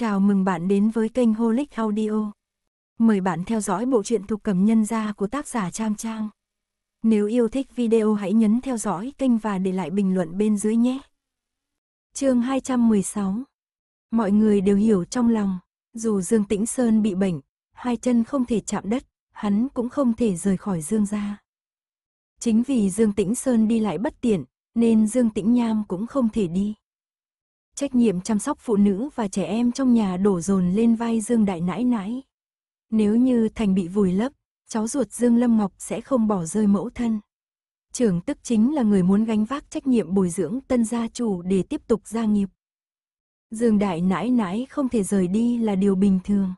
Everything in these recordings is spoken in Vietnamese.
Chào mừng bạn đến với kênh Holic Audio. Mời bạn theo dõi bộ truyện thuộc cầm nhân gia của tác giả Trang Trang. Nếu yêu thích video hãy nhấn theo dõi kênh và để lại bình luận bên dưới nhé. chương 216 Mọi người đều hiểu trong lòng, dù Dương Tĩnh Sơn bị bệnh, hai chân không thể chạm đất, hắn cũng không thể rời khỏi Dương gia. Chính vì Dương Tĩnh Sơn đi lại bất tiện, nên Dương Tĩnh Nham cũng không thể đi. Trách nhiệm chăm sóc phụ nữ và trẻ em trong nhà đổ dồn lên vai Dương Đại Nãi Nãi. Nếu như Thành bị vùi lấp, cháu ruột Dương Lâm Ngọc sẽ không bỏ rơi mẫu thân. Trưởng tức chính là người muốn gánh vác trách nhiệm bồi dưỡng tân gia chủ để tiếp tục gia nghiệp. Dương Đại Nãi Nãi không thể rời đi là điều bình thường.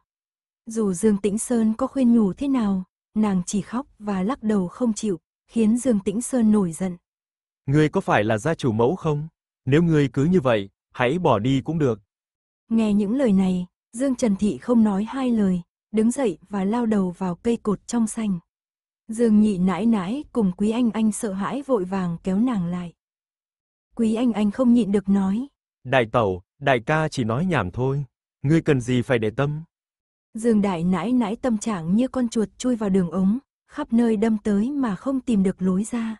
Dù Dương Tĩnh Sơn có khuyên nhủ thế nào, nàng chỉ khóc và lắc đầu không chịu, khiến Dương Tĩnh Sơn nổi giận. Ngươi có phải là gia chủ mẫu không? Nếu ngươi cứ như vậy, hãy bỏ đi cũng được. Nghe những lời này, Dương Trần Thị không nói hai lời, đứng dậy và lao đầu vào cây cột trong xanh. Dương nhị nãi nãi cùng Quý Anh Anh sợ hãi vội vàng kéo nàng lại. Quý Anh Anh không nhịn được nói. Đại tẩu, đại ca chỉ nói nhảm thôi, ngươi cần gì phải để tâm. Dương đại nãi nãi tâm trạng như con chuột chui vào đường ống, khắp nơi đâm tới mà không tìm được lối ra.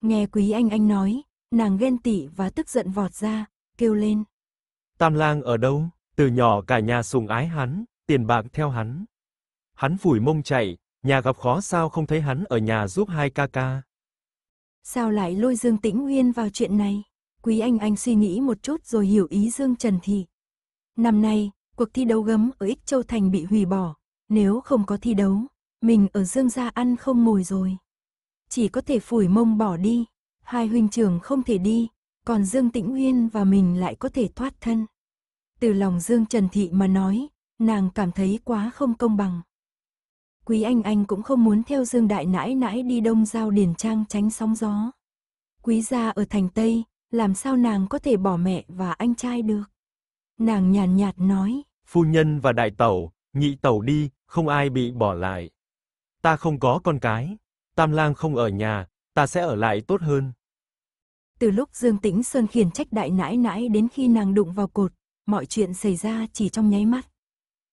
Nghe Quý Anh Anh nói, nàng ghen tị và tức giận vọt ra, kêu lên. Tam lang ở đâu? Từ nhỏ cả nhà sùng ái hắn, tiền bạc theo hắn. Hắn phủi mông chạy, nhà gặp khó sao không thấy hắn ở nhà giúp hai ca ca. Sao lại lôi Dương Tĩnh Nguyên vào chuyện này? Quý Anh Anh suy nghĩ một chút rồi hiểu ý Dương Trần Thị. Năm nay, cuộc thi đấu gấm ở Ích Châu Thành bị hủy bỏ. Nếu không có thi đấu, mình ở Dương Gia ăn không ngồi rồi. Chỉ có thể phủi mông bỏ đi. Hai huynh trưởng không thể đi, còn Dương Tĩnh nguyên và mình lại có thể thoát thân. Từ lòng Dương Trần Thị mà nói, nàng cảm thấy quá không công bằng. Quý Anh Anh cũng không muốn theo Dương Đại Nãi Nãi đi đông giao điển trang tránh sóng gió. Quý gia ở thành Tây, làm sao nàng có thể bỏ mẹ và anh trai được. Nàng nhàn nhạt nói. Phu nhân và đại tẩu, nhị tẩu đi, không ai bị bỏ lại. Ta không có con cái, tam lang không ở nhà, ta sẽ ở lại tốt hơn. Từ lúc Dương Tĩnh Sơn khiển trách đại nãi nãi đến khi nàng đụng vào cột, mọi chuyện xảy ra chỉ trong nháy mắt.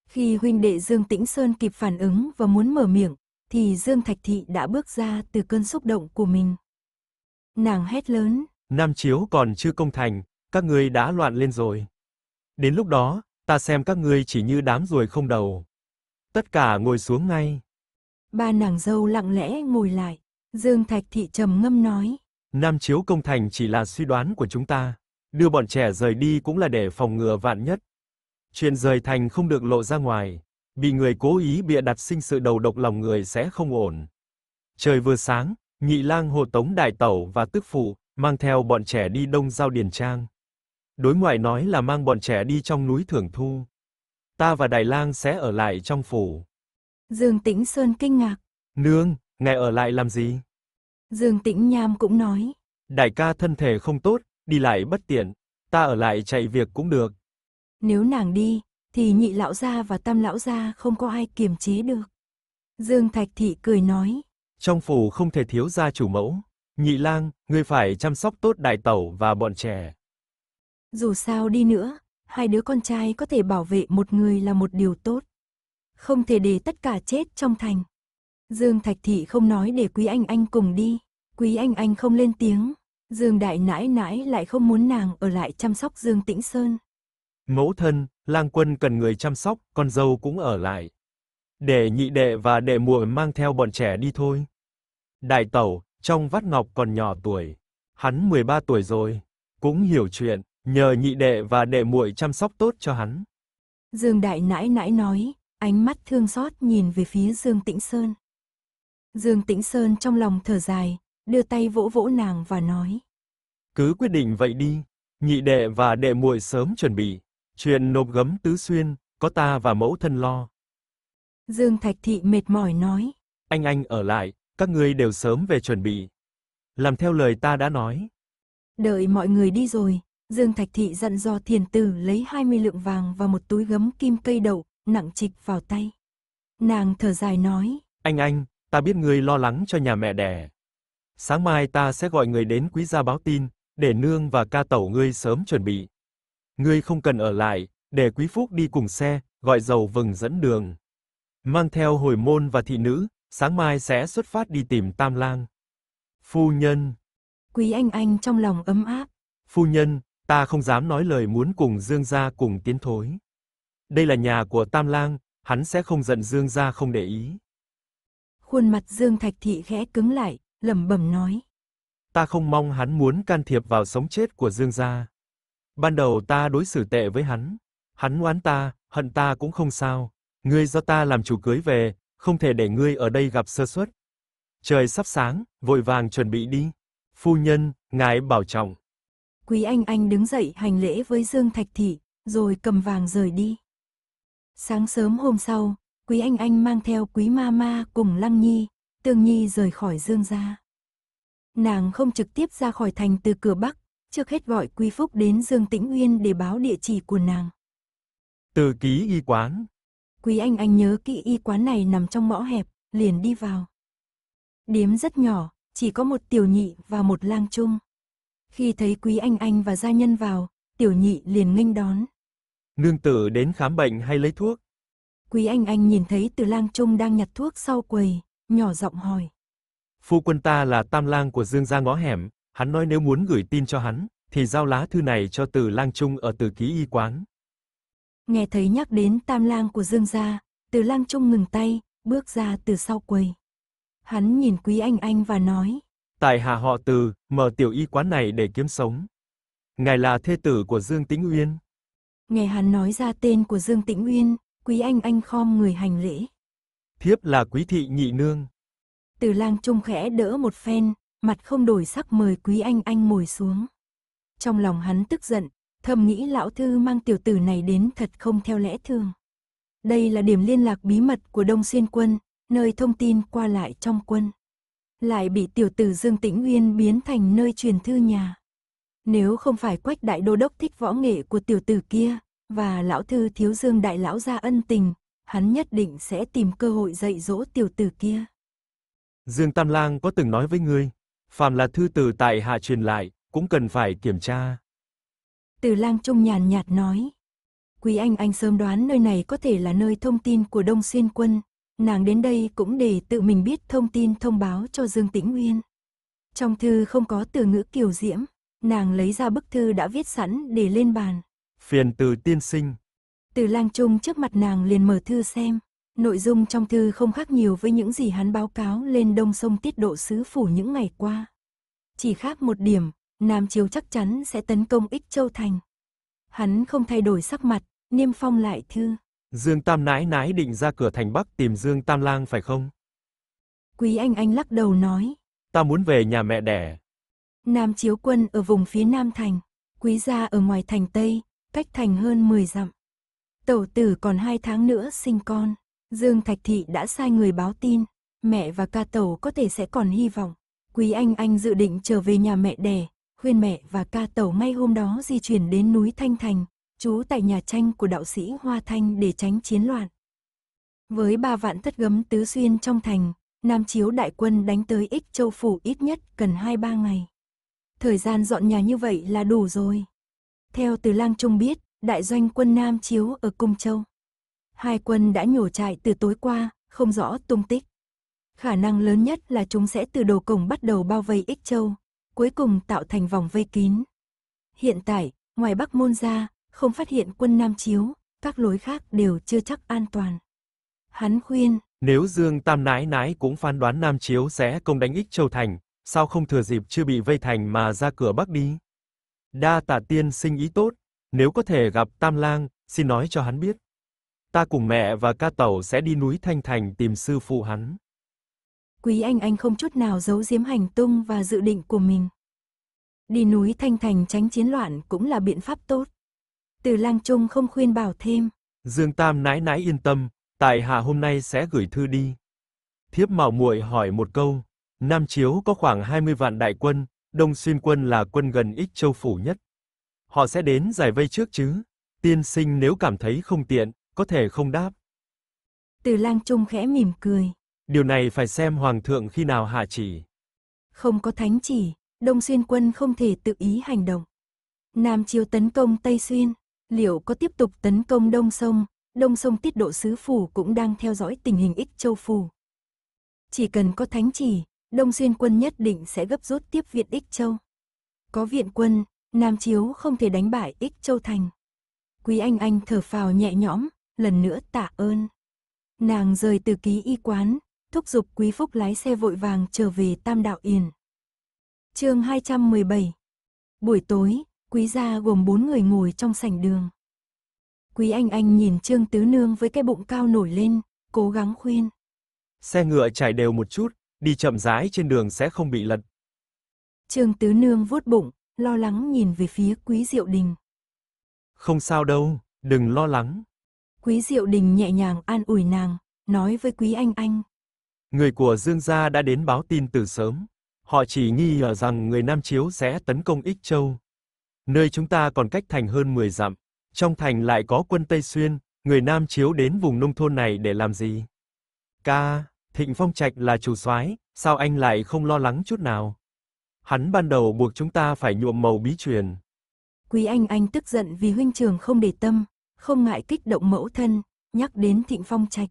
Khi huynh đệ Dương Tĩnh Sơn kịp phản ứng và muốn mở miệng, thì Dương Thạch Thị đã bước ra từ cơn xúc động của mình. Nàng hét lớn. Nam Chiếu còn chưa công thành, các ngươi đã loạn lên rồi. Đến lúc đó, ta xem các ngươi chỉ như đám ruồi không đầu. Tất cả ngồi xuống ngay. Ba nàng dâu lặng lẽ ngồi lại, Dương Thạch Thị trầm ngâm nói. Nam Chiếu Công Thành chỉ là suy đoán của chúng ta. Đưa bọn trẻ rời đi cũng là để phòng ngừa vạn nhất. Chuyện rời thành không được lộ ra ngoài. Bị người cố ý bịa đặt sinh sự đầu độc lòng người sẽ không ổn. Trời vừa sáng, Nhị lang hộ tống đại tẩu và tức phụ, mang theo bọn trẻ đi đông giao điền trang. Đối ngoại nói là mang bọn trẻ đi trong núi thưởng thu. Ta và đại lang sẽ ở lại trong phủ. Dương Tĩnh Sơn kinh ngạc. Nương, ngài ở lại làm gì? Dương Tĩnh Nham cũng nói. Đại ca thân thể không tốt, đi lại bất tiện, ta ở lại chạy việc cũng được. Nếu nàng đi, thì nhị lão gia và tam lão gia không có ai kiềm chế được. Dương Thạch Thị cười nói. Trong phủ không thể thiếu gia chủ mẫu. Nhị lang, ngươi phải chăm sóc tốt đại tẩu và bọn trẻ. Dù sao đi nữa, hai đứa con trai có thể bảo vệ một người là một điều tốt. Không thể để tất cả chết trong thành. Dương Thạch Thị không nói để Quý Anh Anh cùng đi. Quý Anh Anh không lên tiếng. Dương Đại Nãi Nãi lại không muốn nàng ở lại chăm sóc Dương Tĩnh Sơn. Mẫu thân, lang quân cần người chăm sóc, con dâu cũng ở lại. Để nhị đệ và đệ muội mang theo bọn trẻ đi thôi. Đại tẩu, trong vắt ngọc còn nhỏ tuổi. Hắn 13 tuổi rồi, cũng hiểu chuyện, nhờ nhị đệ và đệ muội chăm sóc tốt cho hắn. Dương Đại Nãi Nãi nói, ánh mắt thương xót nhìn về phía Dương Tĩnh Sơn. Dương Tĩnh Sơn trong lòng thở dài, đưa tay vỗ vỗ nàng và nói. Cứ quyết định vậy đi, nhị đệ và đệ muội sớm chuẩn bị, chuyện nộp gấm tứ xuyên, có ta và mẫu thân lo. Dương Thạch Thị mệt mỏi nói. Anh anh ở lại, các ngươi đều sớm về chuẩn bị. Làm theo lời ta đã nói. Đợi mọi người đi rồi, Dương Thạch Thị dặn dò thiền tử lấy 20 lượng vàng và một túi gấm kim cây đậu, nặng trịch vào tay. Nàng thở dài nói. Anh anh, ta biết ngươi lo lắng cho nhà mẹ đẻ. Sáng mai ta sẽ gọi người đến quý gia báo tin, để nương và ca tẩu ngươi sớm chuẩn bị. Ngươi không cần ở lại, để quý phúc đi cùng xe, gọi dầu vừng dẫn đường. Mang theo hồi môn và thị nữ, sáng mai sẽ xuất phát đi tìm Tam Lang. Phu nhân. Quý anh anh trong lòng ấm áp. Phu nhân, ta không dám nói lời muốn cùng Dương gia cùng tiến thối. Đây là nhà của Tam Lang, hắn sẽ không giận Dương gia không để ý khuôn mặt Dương Thạch Thị khẽ cứng lại, lẩm bẩm nói. Ta không mong hắn muốn can thiệp vào sống chết của Dương gia. Ban đầu ta đối xử tệ với hắn, hắn oán ta, hận ta cũng không sao, ngươi do ta làm chủ cưới về, không thể để ngươi ở đây gặp sơ suất. Trời sắp sáng, vội vàng chuẩn bị đi. Phu nhân, ngài bảo trọng. Quý Anh Anh đứng dậy hành lễ với Dương Thạch Thị, rồi cầm vàng rời đi. Sáng sớm hôm sau, Quý Anh Anh mang theo Quý Ma Ma cùng Lăng Nhi, Tương Nhi rời khỏi Dương gia. Nàng không trực tiếp ra khỏi thành từ cửa Bắc, trước hết gọi Quý Phúc đến Dương Tĩnh Uyên để báo địa chỉ của nàng. Từ ký y quán. Quý Anh Anh nhớ kỹ y quán này nằm trong ngõ hẹp, liền đi vào. Điếm rất nhỏ, chỉ có một tiểu nhị và một lang trung. Khi thấy Quý Anh Anh và gia nhân vào, tiểu nhị liền nghênh đón. Nương tử đến khám bệnh hay lấy thuốc? Quý Anh Anh nhìn thấy từ lang trung đang nhặt thuốc sau quầy, nhỏ giọng hỏi. Phu quân ta là tam lang của Dương gia ngõ hẻm, hắn nói nếu muốn gửi tin cho hắn, thì giao lá thư này cho từ lang trung ở từ ký y quán. Nghe thấy nhắc đến tam lang của Dương gia, từ lang trung ngừng tay, bước ra từ sau quầy. Hắn nhìn Quý Anh Anh và nói. Tại hạ họ từ, mở tiểu y quán này để kiếm sống. Ngài là thê tử của Dương Tĩnh Uyên. Nghe hắn nói ra tên của Dương Tĩnh Uyên, Quý anh anh khom người hành lễ. Thiếp là quý thị nhị nương. Từ lang trung khẽ đỡ một phen, mặt không đổi sắc mời quý anh anh ngồi xuống. Trong lòng hắn tức giận, thầm nghĩ lão thư mang tiểu tử này đến thật không theo lẽ thường. Đây là điểm liên lạc bí mật của Đông Xuyên quân, nơi thông tin qua lại trong quân. Lại bị tiểu tử Dương Tĩnh Uyên biến thành nơi truyền thư nhà. Nếu không phải quách đại đô đốc thích võ nghệ của tiểu tử kia, và lão thư thiếu dương đại lão ra ân tình, hắn nhất định sẽ tìm cơ hội dạy dỗ tiểu tử kia. Dương Tam Lang có từng nói với ngươi, phàm là thư từ tại hạ truyền lại, cũng cần phải kiểm tra. Từ Lang Trung nhàn nhạt nói. Quý Anh Anh sớm đoán nơi này có thể là nơi thông tin của Đông Xuyên Quân, nàng đến đây cũng để tự mình biết thông tin thông báo cho Dương Tĩnh Nguyên. Trong thư không có từ ngữ kiều diễm, nàng lấy ra bức thư đã viết sẵn để lên bàn. Phiền từ tiên sinh. Từ lang trung trước mặt nàng liền mở thư xem. Nội dung trong thư không khác nhiều với những gì hắn báo cáo lên đông sông tiết độ sứ phủ những ngày qua. Chỉ khác một điểm, Nam Chiếu chắc chắn sẽ tấn công ích châu thành. Hắn không thay đổi sắc mặt, niêm phong lại thư. Dương Tam nãi nãi định ra cửa thành Bắc tìm Dương Tam Lang phải không? Quý Anh Anh lắc đầu nói. Ta muốn về nhà mẹ đẻ. Nam Chiếu Quân ở vùng phía Nam Thành, Quý Gia ở ngoài thành Tây, cách thành hơn 10 dặm. Tẩu tử còn hai tháng nữa sinh con, Dương Thạch Thị đã sai người báo tin, mẹ và ca tẩu có thể sẽ còn hy vọng. Quý Anh Anh dự định trở về nhà mẹ đẻ, khuyên mẹ và ca tẩu ngay hôm đó di chuyển đến núi Thanh Thành, trú tại nhà tranh của đạo sĩ Hoa Thanh để tránh chiến loạn. Với ba vạn thất gấm tứ xuyên trong thành, Nam Chiếu đại quân đánh tới ích châu phủ ít nhất cần 2-3 ngày. Thời gian dọn nhà như vậy là đủ rồi. Theo từ lang trung biết, đại doanh quân Nam chiếu ở Cung Châu. Hai quân đã nhổ chạy từ tối qua, không rõ tung tích. Khả năng lớn nhất là chúng sẽ từ đầu cổng bắt đầu bao vây ích châu, cuối cùng tạo thành vòng vây kín. Hiện tại, ngoài Bắc Môn ra, không phát hiện quân Nam Chiếu, các lối khác đều chưa chắc an toàn. Hắn khuyên, nếu Dương Tam Nái Nái cũng phán đoán Nam Chiếu sẽ công đánh ích châu thành, sao không thừa dịp chưa bị vây thành mà ra cửa Bắc đi? Đa tạ tiên sinh ý tốt, nếu có thể gặp Tam Lang, xin nói cho hắn biết. Ta cùng mẹ và ca tẩu sẽ đi núi Thanh Thành tìm sư phụ hắn. Quý Anh Anh không chút nào giấu giếm hành tung và dự định của mình. Đi núi Thanh Thành tránh chiến loạn cũng là biện pháp tốt. Từ Lang Trung không khuyên bảo thêm. Dương Tam nãi nãi yên tâm, tại hạ hôm nay sẽ gửi thư đi. Thiếp Mạo muội hỏi một câu, Nam Chiếu có khoảng 20 vạn đại quân, Đông Xuyên quân là quân gần ích châu phủ nhất. Họ sẽ đến giải vây trước chứ? Tiên sinh nếu cảm thấy không tiện, có thể không đáp. Từ lang trung khẽ mỉm cười. Điều này phải xem hoàng thượng khi nào hạ chỉ. Không có thánh chỉ, Đông Xuyên quân không thể tự ý hành động. Nam Chiêu tấn công Tây Xuyên, liệu có tiếp tục tấn công Đông Sông, Đông Sông tiết độ sứ phủ cũng đang theo dõi tình hình ích châu phủ. Chỉ cần có thánh chỉ, Đông Xuyên quân nhất định sẽ gấp rút tiếp viện Ích Châu. Có viện quân, Nam Chiếu không thể đánh bại Ích Châu Thành. Quý Anh Anh thở phào nhẹ nhõm, lần nữa tạ ơn. Nàng rời từ ký y quán, thúc giục Quý Phúc lái xe vội vàng trở về Tam Đạo Yền. chương 217 Buổi tối, Quý gia gồm bốn người ngồi trong sảnh đường. Quý Anh Anh nhìn Trương Tứ Nương với cái bụng cao nổi lên, cố gắng khuyên. Xe ngựa chạy đều một chút, đi chậm rãi trên đường sẽ không bị lật. Trương Tứ Nương vuốt bụng, lo lắng nhìn về phía Quý Diệu Đình. Không sao đâu, đừng lo lắng. Quý Diệu Đình nhẹ nhàng an ủi nàng, nói với Quý Anh Anh. Người của Dương gia đã đến báo tin từ sớm. Họ chỉ nghi ngờ rằng người Nam Chiếu sẽ tấn công Ích Châu. Nơi chúng ta còn cách thành hơn 10 dặm. Trong thành lại có quân Tây Xuyên, người Nam Chiếu đến vùng nông thôn này để làm gì? Ca, Thịnh Phong Trạch là chủ soái, sao anh lại không lo lắng chút nào? Hắn ban đầu buộc chúng ta phải nhuộm màu bí truyền. Quý anh anh tức giận vì huynh trường không để tâm, không ngại kích động mẫu thân, nhắc đến Thịnh Phong Trạch.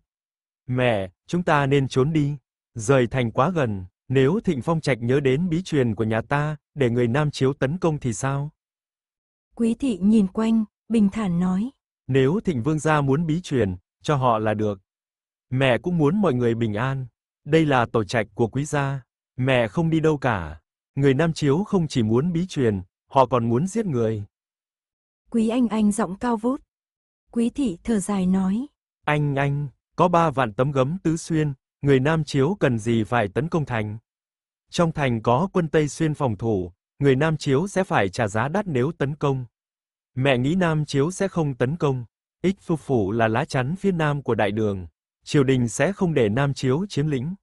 Mẹ, chúng ta nên trốn đi, rời thành quá gần, nếu Thịnh Phong Trạch nhớ đến bí truyền của nhà ta, để người Nam Chiếu tấn công thì sao? Quý thị nhìn quanh, bình thản nói. Nếu Thịnh Vương gia muốn bí truyền, cho họ là được. Mẹ cũng muốn mọi người bình an. Đây là tổ trạch của quý gia, mẹ không đi đâu cả. Người Nam Chiếu không chỉ muốn bí truyền, họ còn muốn giết người. Quý Anh Anh giọng cao vút. Quý thị thở dài nói. Anh anh, có ba vạn tấm gấm tứ xuyên, người Nam Chiếu cần gì phải tấn công thành. Trong thành có quân Tây xuyên phòng thủ, người Nam Chiếu sẽ phải trả giá đắt nếu tấn công. Mẹ nghĩ Nam Chiếu sẽ không tấn công. Ích Phu Phủ là lá chắn phía nam của đại đường triều đình sẽ không để Nam Chiếu chiếm lĩnh.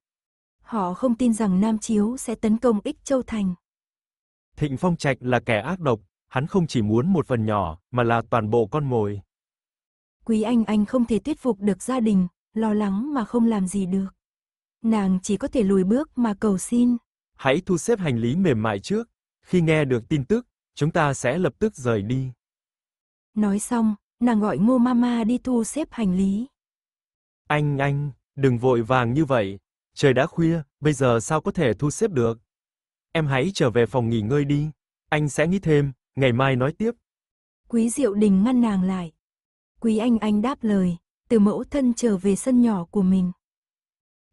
Họ không tin rằng Nam Chiếu sẽ tấn công ích châu thành. Thịnh Phong Trạch là kẻ ác độc, hắn không chỉ muốn một phần nhỏ, mà là toàn bộ con mồi. Quý Anh Anh không thể thuyết phục được gia đình, lo lắng mà không làm gì được. Nàng chỉ có thể lùi bước mà cầu xin. Hãy thu xếp hành lý mềm mại trước, khi nghe được tin tức, chúng ta sẽ lập tức rời đi. Nói xong, nàng gọi Ngô Mama đi thu xếp hành lý. Anh anh, đừng vội vàng như vậy. Trời đã khuya, bây giờ sao có thể thu xếp được. Em hãy trở về phòng nghỉ ngơi đi, anh sẽ nghĩ thêm, ngày mai nói tiếp. Quý Diệu Đình ngăn nàng lại. Quý Anh Anh đáp lời, từ mẫu thân trở về sân nhỏ của mình.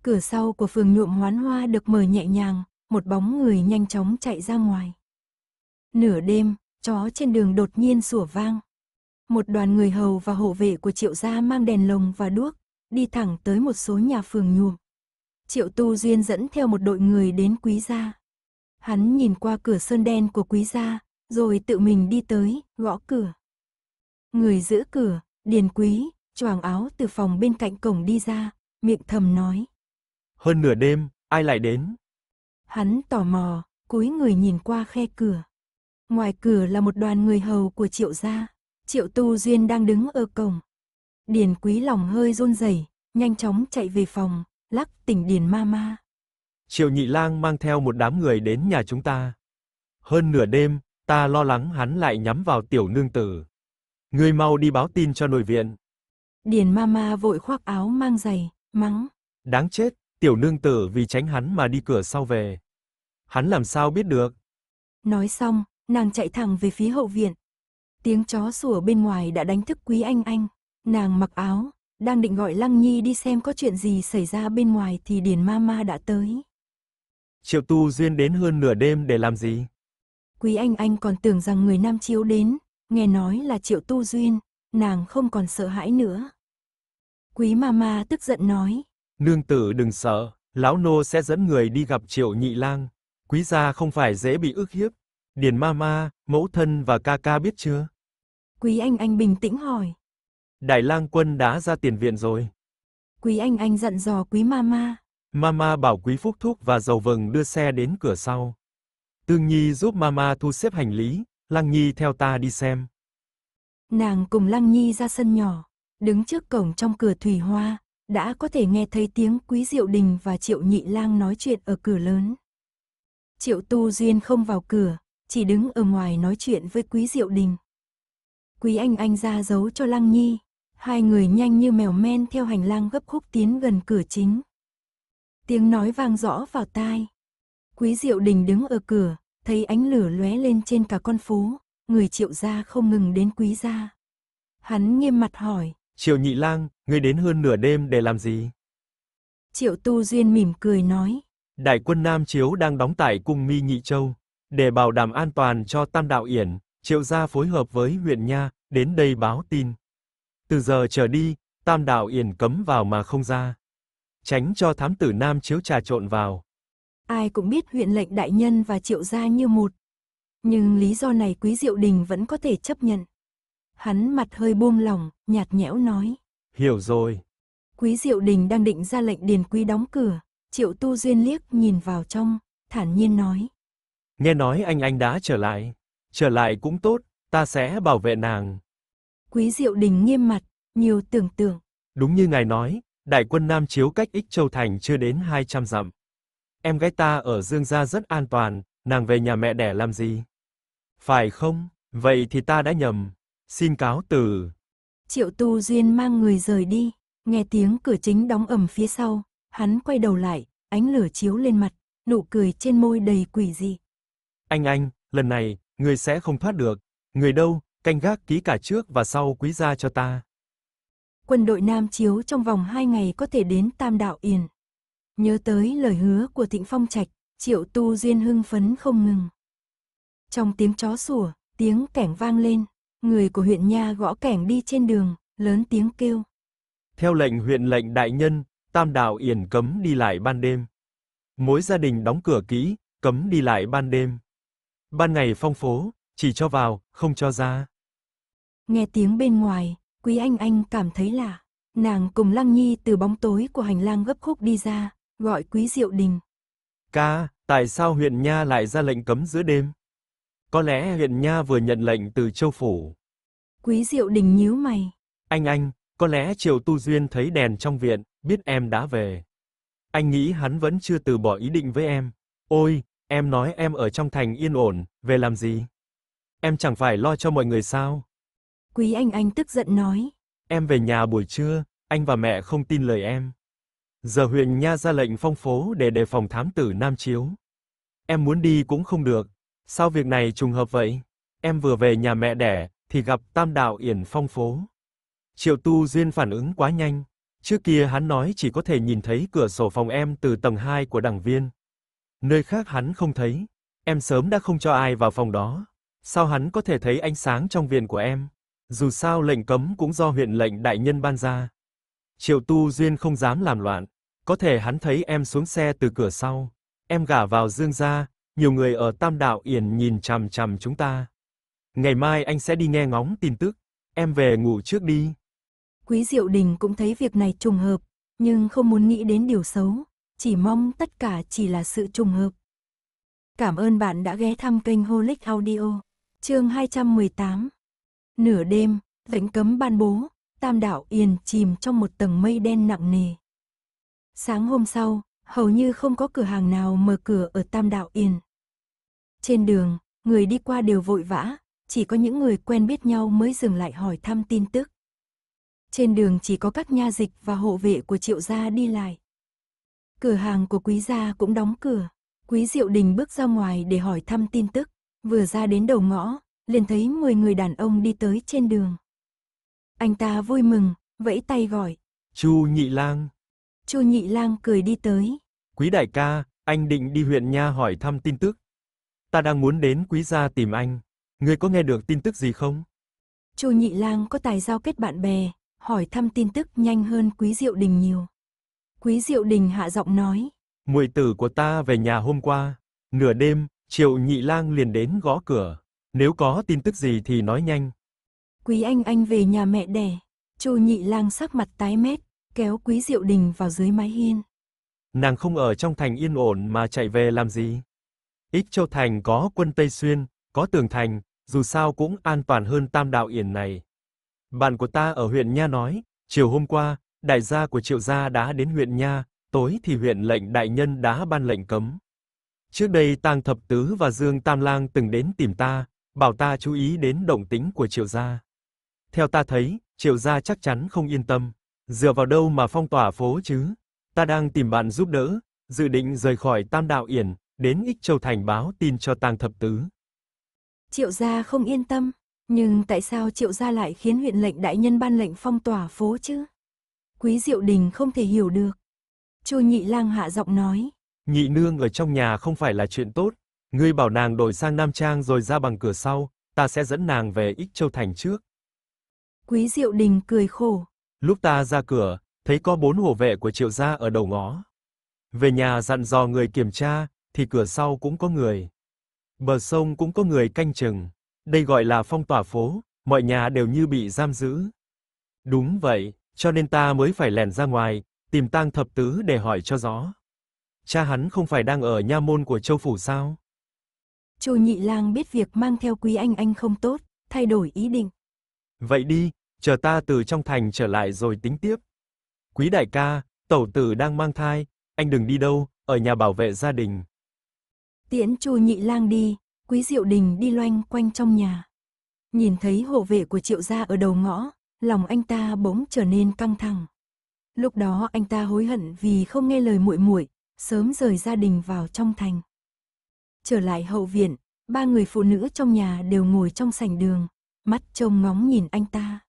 Cửa sau của phường nhuộm hoán hoa được mở nhẹ nhàng, một bóng người nhanh chóng chạy ra ngoài. Nửa đêm, chó trên đường đột nhiên sủa vang. Một đoàn người hầu và hộ vệ của triệu gia mang đèn lồng và đuốc, đi thẳng tới một số nhà phường nhuộm. Triệu Tu Duyên dẫn theo một đội người đến quý gia. Hắn nhìn qua cửa sơn đen của quý gia, rồi tự mình đi tới, gõ cửa. Người giữ cửa, điền quý, choàng áo từ phòng bên cạnh cổng đi ra, miệng thầm nói. Hơn nửa đêm, ai lại đến? Hắn tò mò, cúi người nhìn qua khe cửa. Ngoài cửa là một đoàn người hầu của triệu gia. Triệu Tu Duyên đang đứng ở cổng, Điền quý lòng hơi run rẩy, nhanh chóng chạy về phòng, lắc tỉnh Điền ma ma. Triệu nhị lang mang theo một đám người đến nhà chúng ta. Hơn nửa đêm, ta lo lắng hắn lại nhắm vào tiểu nương tử. người mau đi báo tin cho nội viện. Điền ma ma vội khoác áo mang giày, mắng. Đáng chết, tiểu nương tử vì tránh hắn mà đi cửa sau về. Hắn làm sao biết được? Nói xong, nàng chạy thẳng về phía hậu viện. Tiếng chó sủa bên ngoài đã đánh thức quý anh anh. Nàng mặc áo, đang định gọi Lăng Nhi đi xem có chuyện gì xảy ra bên ngoài thì Điền Mama đã tới. Triệu Tu Duyên đến hơn nửa đêm để làm gì? Quý Anh Anh còn tưởng rằng người Nam Chiếu đến, nghe nói là Triệu Tu Duyên, nàng không còn sợ hãi nữa. Quý Mama tức giận nói. Nương tử đừng sợ, lão nô sẽ dẫn người đi gặp Triệu Nhị Lang. Quý gia không phải dễ bị ức hiếp. Điền Mama, mẫu thân và ca ca biết chưa? Quý Anh Anh bình tĩnh hỏi. Đại lang quân đã ra tiền viện rồi. Quý anh anh dặn dò quý mama. Mama bảo quý phúc thúc và dầu vừng đưa xe đến cửa sau. Tương Nhi giúp mama thu xếp hành lý, Lăng Nhi theo ta đi xem. Nàng cùng Lăng Nhi ra sân nhỏ, đứng trước cổng trong cửa thủy hoa, đã có thể nghe thấy tiếng Quý Diệu Đình và Triệu Nhị Lang nói chuyện ở cửa lớn. Triệu Tu Duyên không vào cửa, chỉ đứng ở ngoài nói chuyện với Quý Diệu Đình. Quý Anh Anh ra giấu cho Lăng Nhi, Hai người nhanh như mèo men theo hành lang gấp khúc tiến gần cửa chính. Tiếng nói vang rõ vào tai. Quý Diệu Đình đứng ở cửa, thấy ánh lửa lóe lên trên cả con phố, người Triệu gia không ngừng đến Quý gia. Hắn nghiêm mặt hỏi, "Triệu Nhị Lang, ngươi đến hơn nửa đêm để làm gì?" Triệu Tu Duyên mỉm cười nói, "Đại quân Nam Chiếu đang đóng tại cung Mi Nhị Châu, để bảo đảm an toàn cho Tam đạo yển, Triệu gia phối hợp với huyện nha đến đây báo tin." Từ giờ trở đi, tam đạo yển cấm vào mà không ra. Tránh cho thám tử nam chiếu trà trộn vào. Ai cũng biết huyện lệnh đại nhân và triệu gia như một. Nhưng lý do này quý diệu đình vẫn có thể chấp nhận. Hắn mặt hơi buông lỏng nhạt nhẽo nói. Hiểu rồi. Quý diệu đình đang định ra lệnh điền quý đóng cửa. Triệu tu duyên liếc nhìn vào trong, thản nhiên nói. Nghe nói anh anh đã trở lại. Trở lại cũng tốt, ta sẽ bảo vệ nàng. Quý Diệu Đình nghiêm mặt, nhiều tưởng tượng. Đúng như ngài nói, đại quân Nam Chiếu cách Ích Châu Thành chưa đến 200 dặm. Em gái ta ở Dương Gia rất an toàn, nàng về nhà mẹ đẻ làm gì? Phải không? Vậy thì ta đã nhầm. Xin cáo từ. Triệu Tu Duyên mang người rời đi, nghe tiếng cửa chính đóng ầm phía sau, hắn quay đầu lại, ánh lửa chiếu lên mặt, nụ cười trên môi đầy quỷ dị. Anh anh, lần này, người sẽ không thoát được. Người đâu, canh gác kỹ cả trước và sau quý gia cho ta. Quân đội Nam Chiếu trong vòng hai ngày có thể đến Tam Đạo Yển. Nhớ tới lời hứa của Thịnh Phong Trạch, Triệu Tu Duyên hưng phấn không ngừng. Trong tiếng chó sủa, tiếng kẻng vang lên, người của huyện nha gõ kẻng đi trên đường, lớn tiếng kêu. Theo lệnh huyện lệnh đại nhân, Tam Đạo Yển cấm đi lại ban đêm. Mỗi gia đình đóng cửa kỹ, cấm đi lại ban đêm. Ban ngày phong phố, chỉ cho vào, không cho ra. Nghe tiếng bên ngoài, Quý Anh Anh cảm thấy lạ. Nàng cùng Lăng Nhi từ bóng tối của hành lang gấp khúc đi ra, gọi Quý Diệu Đình. Ca, tại sao huyện Nha lại ra lệnh cấm giữa đêm? Có lẽ huyện Nha vừa nhận lệnh từ châu phủ. Quý Diệu Đình nhíu mày. Anh anh, có lẽ Triều Tu Duyên thấy đèn trong viện, biết em đã về. Anh nghĩ hắn vẫn chưa từ bỏ ý định với em. Ôi, em nói em ở trong thành yên ổn, về làm gì? Em chẳng phải lo cho mọi người sao? Quý Anh Anh tức giận nói. Em về nhà buổi trưa, anh và mẹ không tin lời em. Giờ huyện nha ra lệnh phong phố để đề phòng thám tử Nam Chiếu. Em muốn đi cũng không được, sao việc này trùng hợp vậy? Em vừa về nhà mẹ đẻ thì gặp Tam đạo Yển phong phố. Triệu Tu Duyên phản ứng quá nhanh, trước kia hắn nói chỉ có thể nhìn thấy cửa sổ phòng em từ tầng 2 của đảng viên. Nơi khác hắn không thấy, em sớm đã không cho ai vào phòng đó. Sao hắn có thể thấy ánh sáng trong viện của em? Dù sao lệnh cấm cũng do huyện lệnh đại nhân ban ra. Triệu Tu Duyên không dám làm loạn, có thể hắn thấy em xuống xe từ cửa sau. Em gả vào Dương gia, nhiều người ở Tam Đạo Yển nhìn chằm chằm chúng ta. Ngày mai anh sẽ đi nghe ngóng tin tức, em về ngủ trước đi. Quý Diệu Đình cũng thấy việc này trùng hợp, nhưng không muốn nghĩ đến điều xấu, chỉ mong tất cả chỉ là sự trùng hợp. Cảm ơn bạn đã ghé thăm kênh Holic Audio chương 218 Nửa đêm, vĩnh cấm ban bố, tam đảo yên chìm trong một tầng mây đen nặng nề. Sáng hôm sau, hầu như không có cửa hàng nào mở cửa ở tam đảo yên. Trên đường, người đi qua đều vội vã, chỉ có những người quen biết nhau mới dừng lại hỏi thăm tin tức. Trên đường chỉ có các nha dịch và hộ vệ của triệu gia đi lại. Cửa hàng của quý gia cũng đóng cửa. Quý Diệu Đình bước ra ngoài để hỏi thăm tin tức. Vừa ra đến đầu ngõ, liền thấy 10 người đàn ông đi tới trên đường. Anh ta vui mừng, vẫy tay gọi. Chu Nhị Lang. Chu Nhị Lang cười đi tới. Quý đại ca, anh định đi huyện nha hỏi thăm tin tức. Ta đang muốn đến quý gia tìm anh. Ngươi có nghe được tin tức gì không? Chu Nhị Lang có tài giao kết bạn bè, hỏi thăm tin tức nhanh hơn Quý Diệu Đình nhiều. Quý Diệu Đình hạ giọng nói. Muội tử của ta về nhà hôm qua, nửa đêm, Triệu Nhị Lang liền đến gõ cửa, nếu có tin tức gì thì nói nhanh. Quý anh anh về nhà mẹ đẻ. Chu Nhị Lang sắc mặt tái mét, kéo Quý Diệu Đình vào dưới mái hiên. Nàng không ở trong thành yên ổn mà chạy về làm gì? Ích Châu thành có quân Tây Xuyên, có tường thành, dù sao cũng an toàn hơn Tam Đạo Yển này. Bạn của ta ở huyện Nha nói, chiều hôm qua, đại gia của Triệu gia đã đến huyện Nha, tối thì huyện lệnh đại nhân đã ban lệnh cấm. Trước đây Tang Thập Tứ và Dương Tam Lang từng đến tìm ta, bảo ta chú ý đến động tĩnh của Triệu gia. Theo ta thấy, Triệu gia chắc chắn không yên tâm, dựa vào đâu mà phong tỏa phố chứ? Ta đang tìm bạn giúp đỡ, dự định rời khỏi Tam Đạo Yển, đến Ích Châu thành báo tin cho Tang Thập Tứ. Triệu gia không yên tâm, nhưng tại sao Triệu gia lại khiến huyện lệnh đại nhân ban lệnh phong tỏa phố chứ? Quý Diệu Đình không thể hiểu được. Chu Nhị Lang hạ giọng nói nhị nương ở trong nhà không phải là chuyện tốt, ngươi bảo nàng đổi sang nam trang rồi ra bằng cửa sau, ta sẽ dẫn nàng về Ích Châu thành trước. Quý Diệu Đình cười khổ. Lúc ta ra cửa, thấy có bốn hộ vệ của Triệu gia ở đầu ngõ. Về nhà dặn dò người kiểm tra, thì cửa sau cũng có người. Bờ sông cũng có người canh chừng. Đây gọi là phong tỏa phố, mọi nhà đều như bị giam giữ. Đúng vậy, cho nên ta mới phải lẻn ra ngoài, tìm tang thập tứ để hỏi cho rõ cha hắn không phải đang ở nha môn của châu phủ sao? Chu nhị lang biết việc mang theo quý anh anh không tốt, thay đổi ý định. Vậy đi, chờ ta từ trong thành trở lại rồi tính tiếp. Quý đại ca, tẩu tử đang mang thai, anh đừng đi đâu, ở nhà bảo vệ gia đình. Tiễn Chu Nhị Lang đi, Quý Diệu Đình đi loanh quanh trong nhà. Nhìn thấy hộ vệ của Triệu gia ở đầu ngõ, lòng anh ta bỗng trở nên căng thẳng. Lúc đó anh ta hối hận vì không nghe lời muội muội, sớm rời gia đình vào trong thành. Trở lại hậu viện, ba người phụ nữ trong nhà đều ngồi trong sảnh đường, mắt trông ngóng nhìn anh ta.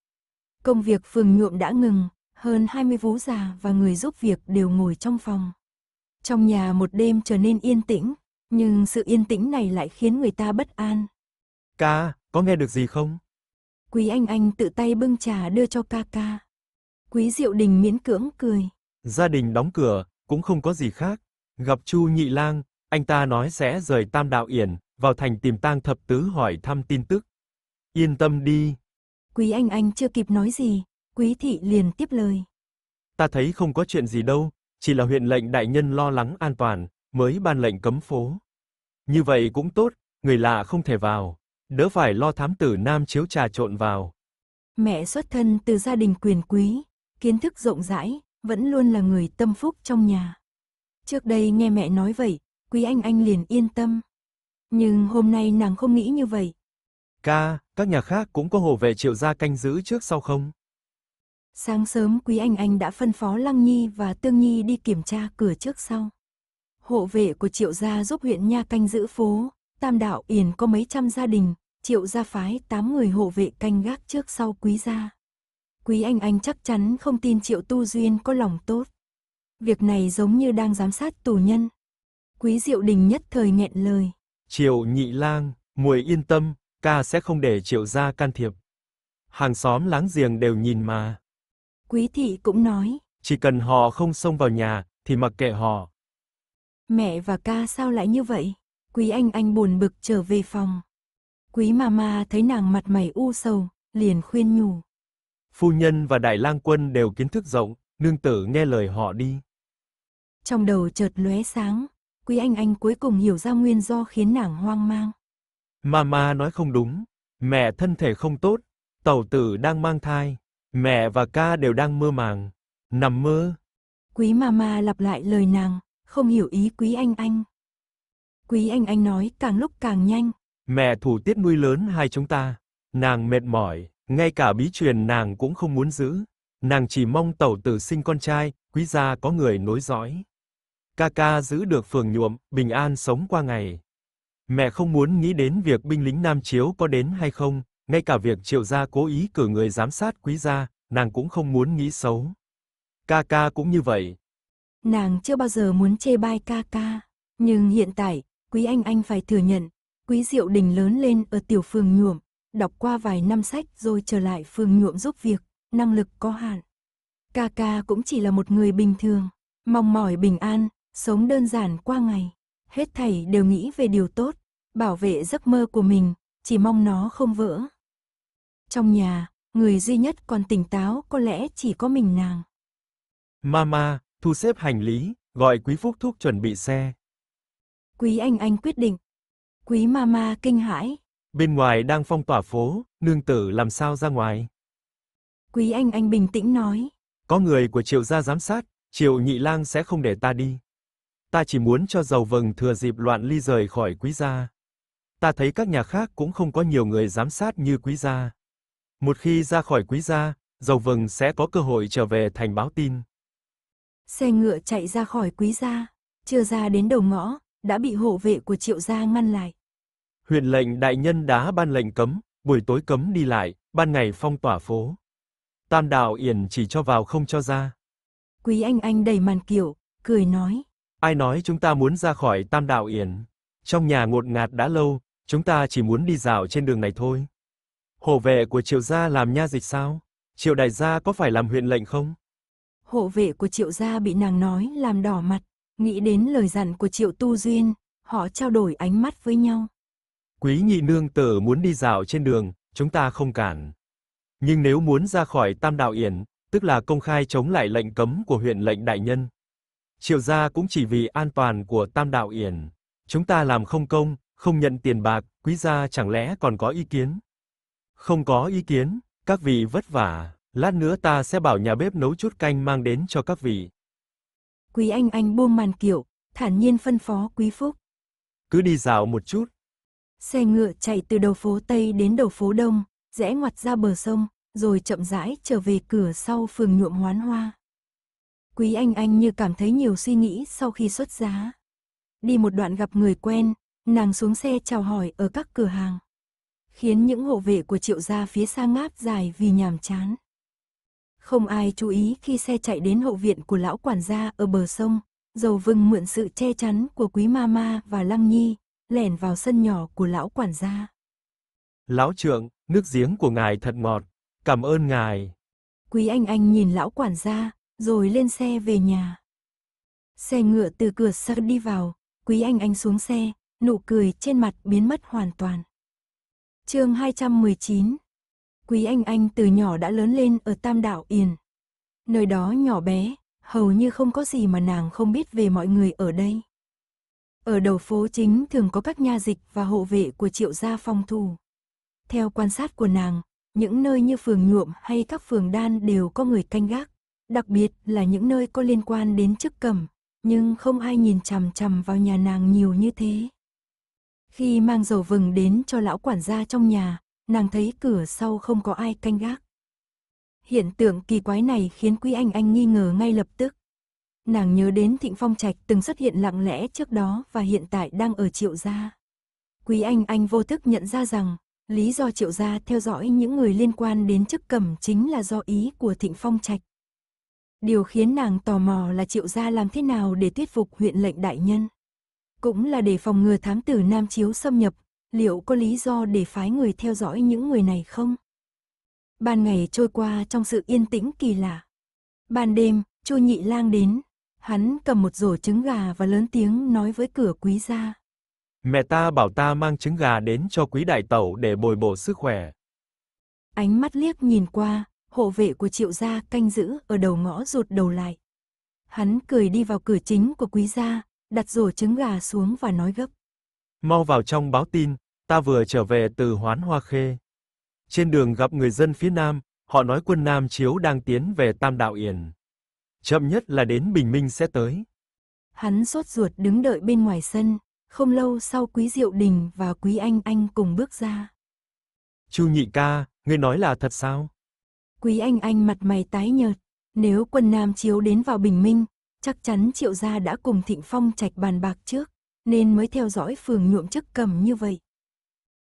Công việc phường nhuộm đã ngừng, hơn 20 vú già và người giúp việc đều ngồi trong phòng. Trong nhà một đêm trở nên yên tĩnh, nhưng sự yên tĩnh này lại khiến người ta bất an. Ca, có nghe được gì không? Quý Anh Anh tự tay bưng trà đưa cho ca ca. Quý Diệu Đình miễn cưỡng cười. Gia đình đóng cửa, cũng không có gì khác. Gặp Chu Nhị Lang, anh ta nói sẽ rời Tam Đạo Yển, vào thành tìm Tang Thập Tứ hỏi thăm tin tức. Yên tâm đi. Quý anh anh chưa kịp nói gì, Quý thị liền tiếp lời. Ta thấy không có chuyện gì đâu, chỉ là huyện lệnh đại nhân lo lắng an toàn, mới ban lệnh cấm phố. Như vậy cũng tốt, người lạ không thể vào, đỡ phải lo thám tử nam chiếu trà trộn vào. Mẹ xuất thân từ gia đình quyền quý, kiến thức rộng rãi, vẫn luôn là người tâm phúc trong nhà. Trước đây nghe mẹ nói vậy, Quý Anh Anh liền yên tâm. Nhưng hôm nay nàng không nghĩ như vậy. Ca, các nhà khác cũng có hộ vệ triệu gia canh giữ trước sau không? Sáng sớm Quý Anh Anh đã phân phó Lăng Nhi và Tương Nhi đi kiểm tra cửa trước sau. Hộ vệ của triệu gia giúp huyện Nha canh giữ phố, Tam Đạo Yển có mấy trăm gia đình, triệu gia phái 8 người hộ vệ canh gác trước sau quý gia. Quý Anh Anh chắc chắn không tin Triệu Tu Duyên có lòng tốt. Việc này giống như đang giám sát tù nhân. Quý Diệu Đình nhất thời nghẹn lời. Triệu Nhị Lang, muội yên tâm, ca sẽ không để Triệu gia can thiệp. Hàng xóm láng giềng đều nhìn mà. Quý thị cũng nói. Chỉ cần họ không xông vào nhà, thì mặc kệ họ. Mẹ và ca sao lại như vậy? Quý anh anh buồn bực trở về phòng. Quý mama thấy nàng mặt mày u sầu, liền khuyên nhủ phu nhân và Đại Lang quân đều kiến thức rộng, nương tử nghe lời họ đi. Trong đầu chợt lóe sáng, Quý Anh Anh cuối cùng hiểu ra nguyên do khiến nàng hoang mang. Mama nói không đúng, mẹ thân thể không tốt, tẩu tử đang mang thai, mẹ và ca đều đang mơ màng, nằm mơ. Quý Mama lặp lại lời nàng, không hiểu ý Quý Anh Anh. Quý Anh Anh nói càng lúc càng nhanh. Mẹ thủ tiết nuôi lớn hai chúng ta, nàng mệt mỏi, ngay cả bí truyền nàng cũng không muốn giữ, nàng chỉ mong tẩu tử sinh con trai, quý gia có người nối dõi. Ca ca giữ được phường nhuộm, bình an sống qua ngày. Mẹ không muốn nghĩ đến việc binh lính Nam Chiếu có đến hay không, ngay cả việc Triệu gia cố ý cử người giám sát quý gia, nàng cũng không muốn nghĩ xấu. Ca ca cũng như vậy. Nàng chưa bao giờ muốn chê bai ca ca, nhưng hiện tại, quý anh anh phải thừa nhận, quý Diệu Đình lớn lên ở tiểu phường nhuộm, đọc qua vài năm sách rồi trở lại phường nhuộm giúp việc, năng lực có hạn. Kaka cũng chỉ là một người bình thường, mong mỏi bình an, sống đơn giản qua ngày. Hết thảy đều nghĩ về điều tốt, bảo vệ giấc mơ của mình, chỉ mong nó không vỡ. Trong nhà, người duy nhất còn tỉnh táo có lẽ chỉ có mình nàng. Mama, thu xếp hành lý, gọi Quý Phúc Thúc chuẩn bị xe. Quý Anh Anh quyết định. Quý Mama kinh hãi, Bên ngoài đang phong tỏa phố, nương tử làm sao ra ngoài? Quý anh anh bình tĩnh nói. Có người của triệu gia giám sát, triệu nhị lang sẽ không để ta đi. Ta chỉ muốn cho dầu vầng thừa dịp loạn ly rời khỏi quý gia. Ta thấy các nhà khác cũng không có nhiều người giám sát như quý gia. Một khi ra khỏi quý gia, dầu vầng sẽ có cơ hội trở về thành báo tin. Xe ngựa chạy ra khỏi quý gia, chưa ra đến đầu ngõ, đã bị hộ vệ của triệu gia ngăn lại huyện lệnh đại nhân đã ban lệnh cấm, buổi tối cấm đi lại, ban ngày phong tỏa phố. Tam đạo yển chỉ cho vào không cho ra. Quý anh anh đầy màn kiểu, cười nói. Ai nói chúng ta muốn ra khỏi tam đạo yển. Trong nhà ngột ngạt đã lâu, chúng ta chỉ muốn đi dạo trên đường này thôi. Hộ vệ của triệu gia làm nha dịch sao? Triệu đại gia có phải làm huyện lệnh không? Hộ vệ của triệu gia bị nàng nói làm đỏ mặt, nghĩ đến lời dặn của triệu tu duyên, họ trao đổi ánh mắt với nhau. Quý nhị nương tử muốn đi dạo trên đường, chúng ta không cản. Nhưng nếu muốn ra khỏi Tam Đạo Yển, tức là công khai chống lại lệnh cấm của huyện lệnh đại nhân. Triệu gia cũng chỉ vì an toàn của Tam Đạo Yển. Chúng ta làm không công, không nhận tiền bạc, quý gia chẳng lẽ còn có ý kiến? Không có ý kiến, các vị vất vả, lát nữa ta sẽ bảo nhà bếp nấu chút canh mang đến cho các vị. Quý Anh Anh buông màn kiệu, thản nhiên phân phó Quý Phúc. Cứ đi dạo một chút, Xe ngựa chạy từ đầu phố Tây đến đầu phố Đông, rẽ ngoặt ra bờ sông, rồi chậm rãi trở về cửa sau phường nhuộm hoán hoa. Quý Anh Anh như cảm thấy nhiều suy nghĩ sau khi xuất giá. Đi một đoạn gặp người quen, nàng xuống xe chào hỏi ở các cửa hàng. Khiến những hộ vệ của triệu gia phía xa ngáp dài vì nhàm chán. Không ai chú ý khi xe chạy đến hậu viện của lão quản gia ở bờ sông, dầu vừng mượn sự che chắn của quý ma ma và lăng nhi, lẻn vào sân nhỏ của lão quản gia. Lão trượng, nước giếng của ngài thật ngọt, cảm ơn ngài. Quý anh anh nhìn lão quản gia, rồi lên xe về nhà. Xe ngựa từ cửa sắt đi vào, quý anh anh xuống xe, nụ cười trên mặt biến mất hoàn toàn. chương 219 Quý anh anh từ nhỏ đã lớn lên ở Tam Đảo Yền. Nơi đó nhỏ bé, hầu như không có gì mà nàng không biết về mọi người ở đây. Ở đầu phố chính thường có các nha dịch và hộ vệ của triệu gia phong thủ. Theo quan sát của nàng, những nơi như phường nhuộm hay các phường đan đều có người canh gác, đặc biệt là những nơi có liên quan đến chức cầm, nhưng không ai nhìn chằm chằm vào nhà nàng nhiều như thế. Khi mang dầu vừng đến cho lão quản gia trong nhà, nàng thấy cửa sau không có ai canh gác. Hiện tượng kỳ quái này khiến Quý Anh Anh nghi ngờ ngay lập tức. Nàng nhớ đến Thịnh Phong Trạch từng xuất hiện lặng lẽ trước đó và hiện tại đang ở Triệu Gia. Quý Anh Anh vô thức nhận ra rằng, lý do Triệu Gia theo dõi những người liên quan đến chức cẩm chính là do ý của Thịnh Phong Trạch. Điều khiến nàng tò mò là Triệu Gia làm thế nào để thuyết phục huyện lệnh đại nhân. Cũng là để phòng ngừa thám tử Nam Chiếu xâm nhập, liệu có lý do để phái người theo dõi những người này không? Ban ngày trôi qua trong sự yên tĩnh kỳ lạ. Ban đêm, Chu Nhị Lang đến, Hắn cầm một rổ trứng gà và lớn tiếng nói với cửa quý gia. Mẹ ta bảo ta mang trứng gà đến cho quý đại tẩu để bồi bổ sức khỏe. Ánh mắt liếc nhìn qua, hộ vệ của triệu gia canh giữ ở đầu ngõ rụt đầu lại. Hắn cười đi vào cửa chính của quý gia, đặt rổ trứng gà xuống và nói gấp. Mau vào trong báo tin, ta vừa trở về từ hoán hoa khê. Trên đường gặp người dân phía Nam, họ nói quân Nam Chiếu đang tiến về Tam Đạo Yển chậm nhất là đến bình minh sẽ tới. Hắn sốt ruột đứng đợi bên ngoài sân, không lâu sau Quý Diệu Đình và Quý Anh Anh cùng bước ra. Chu nhị ca, ngươi nói là thật sao? Quý Anh Anh mặt mày tái nhợt, nếu quân Nam chiếu đến vào bình minh, chắc chắn Triệu gia đã cùng Thịnh Phong trạch bàn bạc trước, nên mới theo dõi phường nhuộm chức cầm như vậy.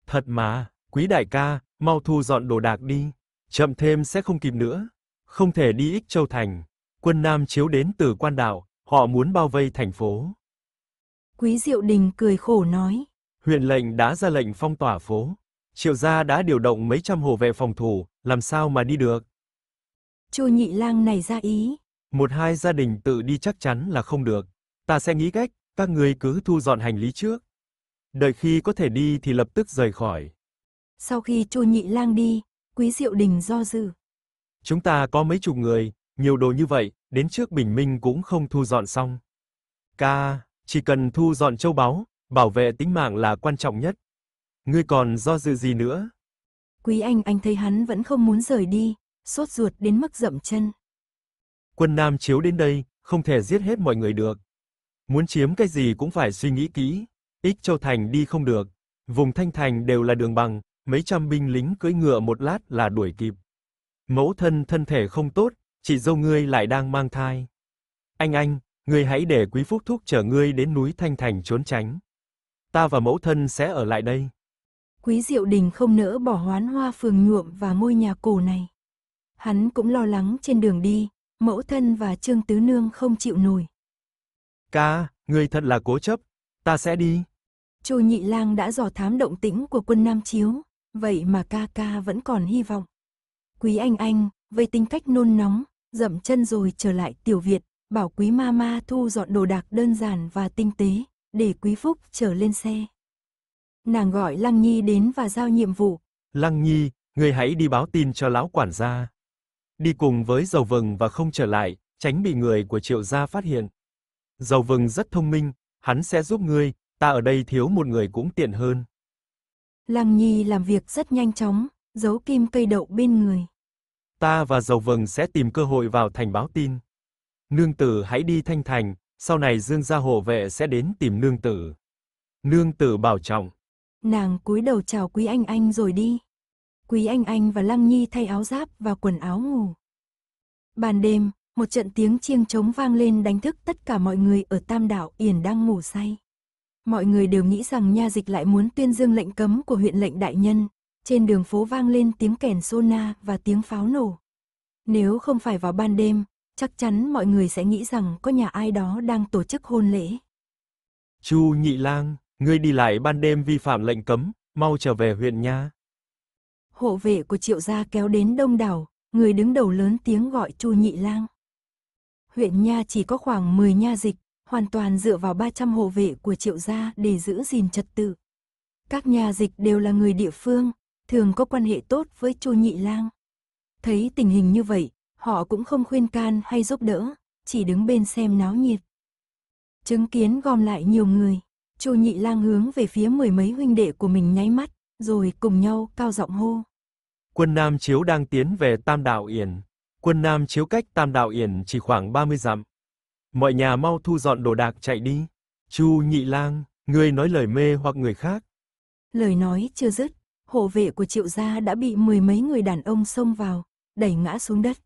Thật mà, Quý đại ca, mau thu dọn đồ đạc đi, chậm thêm sẽ không kịp nữa, không thể đi ích châu thành quân Nam chiếu đến từ quan Đạo, họ muốn bao vây thành phố. Quý Diệu Đình cười khổ nói. Huyện lệnh đã ra lệnh phong tỏa phố. Triệu gia đã điều động mấy trăm hồ vệ phòng thủ, làm sao mà đi được? Chu nhị lang này ra ý. Một hai gia đình tự đi chắc chắn là không được. Ta sẽ nghĩ cách, các người cứ thu dọn hành lý trước. Đợi khi có thể đi thì lập tức rời khỏi. Sau khi Chu nhị lang đi, quý diệu đình do dự. Chúng ta có mấy chục người, nhiều đồ như vậy, đến trước bình minh cũng không thu dọn xong. Ca, chỉ cần thu dọn châu báu, bảo vệ tính mạng là quan trọng nhất. Ngươi còn do dự gì nữa? Quý Anh anh thấy hắn vẫn không muốn rời đi, sốt ruột đến mức rậm chân. Quân Nam chiếu đến đây, không thể giết hết mọi người được. Muốn chiếm cái gì cũng phải suy nghĩ kỹ, Ích Châu Thành đi không được, vùng Thanh Thành đều là đường bằng, mấy trăm binh lính cưỡi ngựa một lát là đuổi kịp. Mẫu thân thân thể không tốt, chị dâu ngươi lại đang mang thai. Anh anh, ngươi hãy để Quý Phúc Thúc chở ngươi đến núi Thanh Thành trốn tránh. Ta và mẫu thân sẽ ở lại đây. Quý Diệu Đình không nỡ bỏ hoán hoa phường nhuộm và ngôi nhà cổ này. Hắn cũng lo lắng trên đường đi, mẫu thân và Trương Tứ Nương không chịu nổi. Ca, ngươi thật là cố chấp, ta sẽ đi. Chu Nhị Lang đã dò thám động tĩnh của quân Nam Chiếu, vậy mà ca ca vẫn còn hy vọng. Quý anh anh, với tính cách nôn nóng, dậm chân rồi trở lại tiểu viện bảo quý mama thu dọn đồ đạc đơn giản và tinh tế, để quý Phúc trở lên xe. Nàng gọi Lăng Nhi đến và giao nhiệm vụ. Lăng Nhi, người hãy đi báo tin cho lão quản gia. Đi cùng với dầu vừng và không trở lại, tránh bị người của triệu gia phát hiện. Dầu vừng rất thông minh, hắn sẽ giúp ngươi, ta ở đây thiếu một người cũng tiện hơn. Lăng Nhi làm việc rất nhanh chóng, giấu kim cây đậu bên người. Ta và Dầu Vừng sẽ tìm cơ hội vào thành báo tin. Nương tử hãy đi thanh thành, sau này Dương gia hộ vệ sẽ đến tìm nương tử. Nương tử bảo trọng. Nàng cúi đầu chào Quý Anh Anh rồi đi. Quý Anh Anh và Lăng Nhi thay áo giáp và quần áo ngủ. Ban đêm, một trận tiếng chiêng trống vang lên đánh thức tất cả mọi người ở Tam Đảo Yển đang ngủ say. Mọi người đều nghĩ rằng nha dịch lại muốn tuyên dương lệnh cấm của huyện lệnh đại nhân, trên đường phố vang lên tiếng kèn sona và tiếng pháo nổ. Nếu không phải vào ban đêm, chắc chắn mọi người sẽ nghĩ rằng có nhà ai đó đang tổ chức hôn lễ. Chu Nhị Lang, ngươi đi lại ban đêm vi phạm lệnh cấm, mau trở về huyện nha. Hộ vệ của Triệu gia kéo đến đông đảo, người đứng đầu lớn tiếng gọi Chu Nhị Lang. Huyện nha chỉ có khoảng 10 nha dịch, hoàn toàn dựa vào 300 hộ vệ của Triệu gia để giữ gìn trật tự. Các nhà dịch đều là người địa phương, thường có quan hệ tốt với Chu Nhị Lang. Thấy tình hình như vậy, họ cũng không khuyên can hay giúp đỡ, chỉ đứng bên xem náo nhiệt. Chứng kiến gom lại nhiều người, Chu Nhị Lang hướng về phía mười mấy huynh đệ của mình nháy mắt, rồi cùng nhau cao giọng hô. Quân Nam Chiếu đang tiến về Tam Đạo Yển. Quân Nam Chiếu cách Tam Đạo Yển chỉ khoảng 30 dặm. Mọi nhà mau thu dọn đồ đạc chạy đi. Chu Nhị Lang, ngươi nói lời mê hoặc người khác. Lời nói chưa dứt, hộ vệ của triệu gia đã bị mười mấy người đàn ông xông vào, đẩy ngã xuống đất.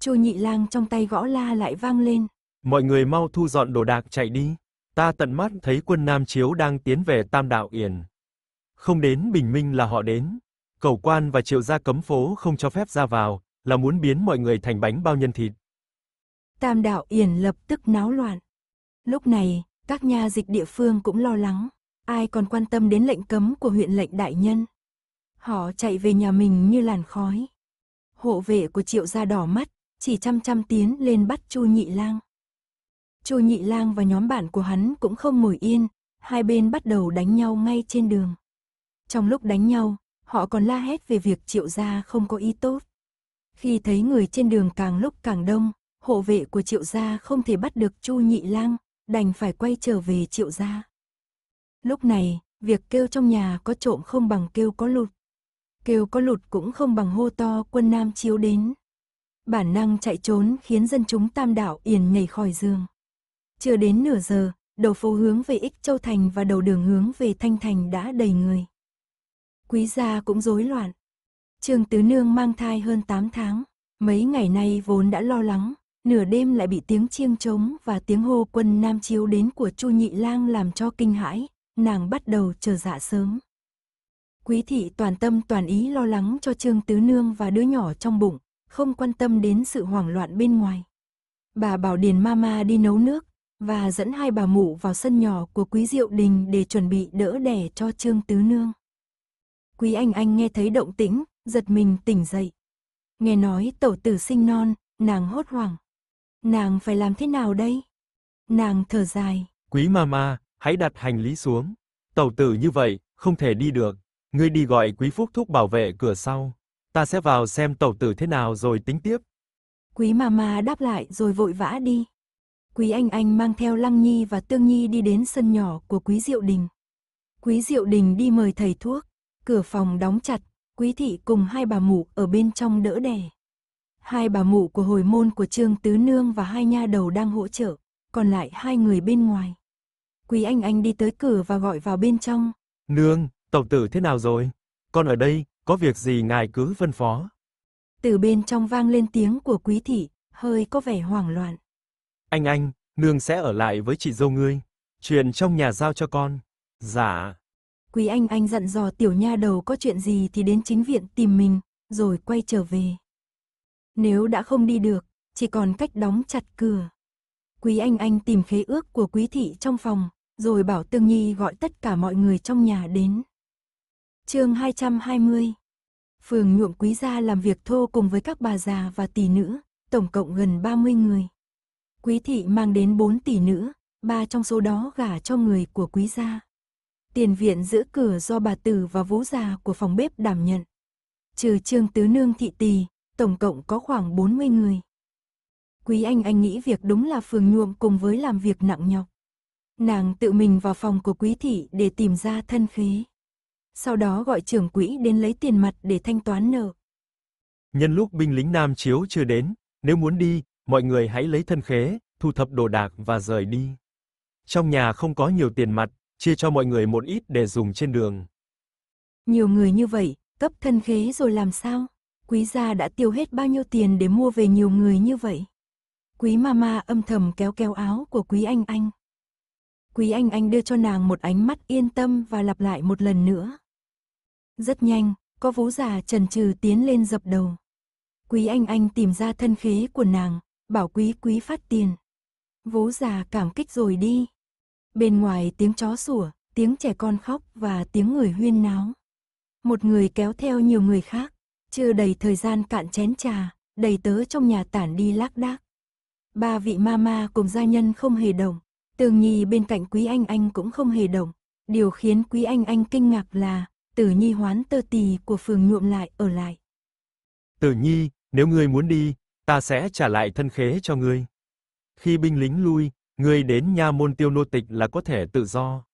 Chu nhị lang trong tay gõ la lại vang lên. Mọi người mau thu dọn đồ đạc chạy đi. Ta tận mắt thấy quân Nam Chiếu đang tiến về Tam Đạo Yển. Không đến bình minh là họ đến. Cầu quan và triệu gia cấm phố không cho phép ra vào, là muốn biến mọi người thành bánh bao nhân thịt. Tam Đạo Yển lập tức náo loạn. Lúc này, các nhà dịch địa phương cũng lo lắng ai còn quan tâm đến lệnh cấm của huyện lệnh đại nhân. Họ chạy về nhà mình như làn khói. Hộ vệ của triệu gia đỏ mắt, chỉ chăm chăm tiến lên bắt Chu Nhị Lang. Chu Nhị Lang và nhóm bạn của hắn cũng không ngồi yên, hai bên bắt đầu đánh nhau ngay trên đường. Trong lúc đánh nhau, họ còn la hét về việc triệu gia không có ý tốt. Khi thấy người trên đường càng lúc càng đông, hộ vệ của triệu gia không thể bắt được Chu Nhị Lang, đành phải quay trở về triệu gia. Lúc này, việc kêu trong nhà có trộm không bằng kêu có lụt. Kêu có lụt cũng không bằng hô to quân nam chiếu đến. Bản năng chạy trốn khiến dân chúng tam đảo yền nhảy khỏi giường. Chưa đến nửa giờ, đầu phố hướng về Ích Châu Thành và đầu đường hướng về Thanh Thành đã đầy người. Quý gia cũng rối loạn. Trương Tứ Nương mang thai hơn 8 tháng, mấy ngày nay vốn đã lo lắng, nửa đêm lại bị tiếng chiêng trống và tiếng hô quân nam chiếu đến của Chu Nhị Lang làm cho kinh hãi, nàng bắt đầu chờ dạ sớm. Quý thị toàn tâm toàn ý lo lắng cho Trương Tứ Nương và đứa nhỏ trong bụng, không quan tâm đến sự hoảng loạn bên ngoài. Bà bảo Điền Mama đi nấu nước, và dẫn hai bà mụ vào sân nhỏ của Quý Diệu Đình để chuẩn bị đỡ đẻ cho Trương Tứ Nương. Quý Anh Anh nghe thấy động tĩnh, giật mình tỉnh dậy. Nghe nói tẩu tử sinh non, nàng hốt hoảng. Nàng phải làm thế nào đây? Nàng thở dài. Quý Mama, hãy đặt hành lý xuống. Tẩu tử như vậy, không thể đi được. Ngươi đi gọi Quý Phúc thúc bảo vệ cửa sau, ta sẽ vào xem tẩu tử thế nào rồi tính tiếp. Quý mama đáp lại rồi vội vã đi. Quý Anh Anh mang theo Lăng Nhi và Tương Nhi đi đến sân nhỏ của Quý Diệu Đình. Quý Diệu Đình đi mời thầy thuốc, cửa phòng đóng chặt, Quý Thị cùng hai bà mụ ở bên trong đỡ đẻ. Hai bà mụ của hồi môn của Trương Tứ Nương và hai nha đầu đang hỗ trợ, còn lại hai người bên ngoài. Quý Anh Anh đi tới cửa và gọi vào bên trong. Nương, tổng tử thế nào rồi? Con ở đây, có việc gì ngài cứ phân phó. Từ bên trong vang lên tiếng của quý thị, hơi có vẻ hoảng loạn. Anh anh, nương sẽ ở lại với chị dâu ngươi. Chuyện trong nhà giao cho con. Dạ. Quý anh anh dặn dò tiểu nha đầu có chuyện gì thì đến chính viện tìm mình, rồi quay trở về. Nếu đã không đi được, chỉ còn cách đóng chặt cửa. Quý anh anh tìm khế ước của quý thị trong phòng, rồi bảo Tương Nhi gọi tất cả mọi người trong nhà đến. chương 220 Phường nhuộm quý gia làm việc thô cùng với các bà già và tỷ nữ, tổng cộng gần 30 người. Quý thị mang đến 4 tỷ nữ, ba trong số đó gả cho người của quý gia. Tiền viện giữ cửa do bà Tử và vú già của phòng bếp đảm nhận. Trừ trương tứ nương thị tỳ, tổng cộng có khoảng 40 người. Quý anh anh nghĩ việc đúng là phường nhuộm cùng với làm việc nặng nhọc. Nàng tự mình vào phòng của quý thị để tìm ra thân khế. Sau đó gọi trưởng quỹ đến lấy tiền mặt để thanh toán nợ. Nhân lúc binh lính Nam Chiếu chưa đến, nếu muốn đi, mọi người hãy lấy thân khế, thu thập đồ đạc và rời đi. Trong nhà không có nhiều tiền mặt, chia cho mọi người một ít để dùng trên đường. Nhiều người như vậy, cấp thân khế rồi làm sao? Quý gia đã tiêu hết bao nhiêu tiền để mua về nhiều người như vậy? Quý mama âm thầm kéo kéo áo của quý anh anh. Quý Anh Anh đưa cho nàng một ánh mắt yên tâm và lặp lại một lần nữa. Rất nhanh, có vú già trần trừ tiến lên dập đầu. Quý Anh Anh tìm ra thân khế của nàng, bảo quý quý phát tiền. Vú già cảm kích rồi đi. Bên ngoài tiếng chó sủa, tiếng trẻ con khóc và tiếng người huyên náo. Một người kéo theo nhiều người khác, chưa đầy thời gian cạn chén trà, đầy tớ trong nhà tản đi lác đác. Ba vị ma ma cùng gia nhân không hề đồng, Tường Nhi bên cạnh Quý Anh Anh cũng không hề động. Điều khiến Quý Anh Anh kinh ngạc là Tử Nhi hoán tơ tì của phường nhuộm lại ở lại. Tử Nhi, nếu ngươi muốn đi, ta sẽ trả lại thân khế cho ngươi. Khi binh lính lui, ngươi đến nha môn tiêu nô tịch là có thể tự do.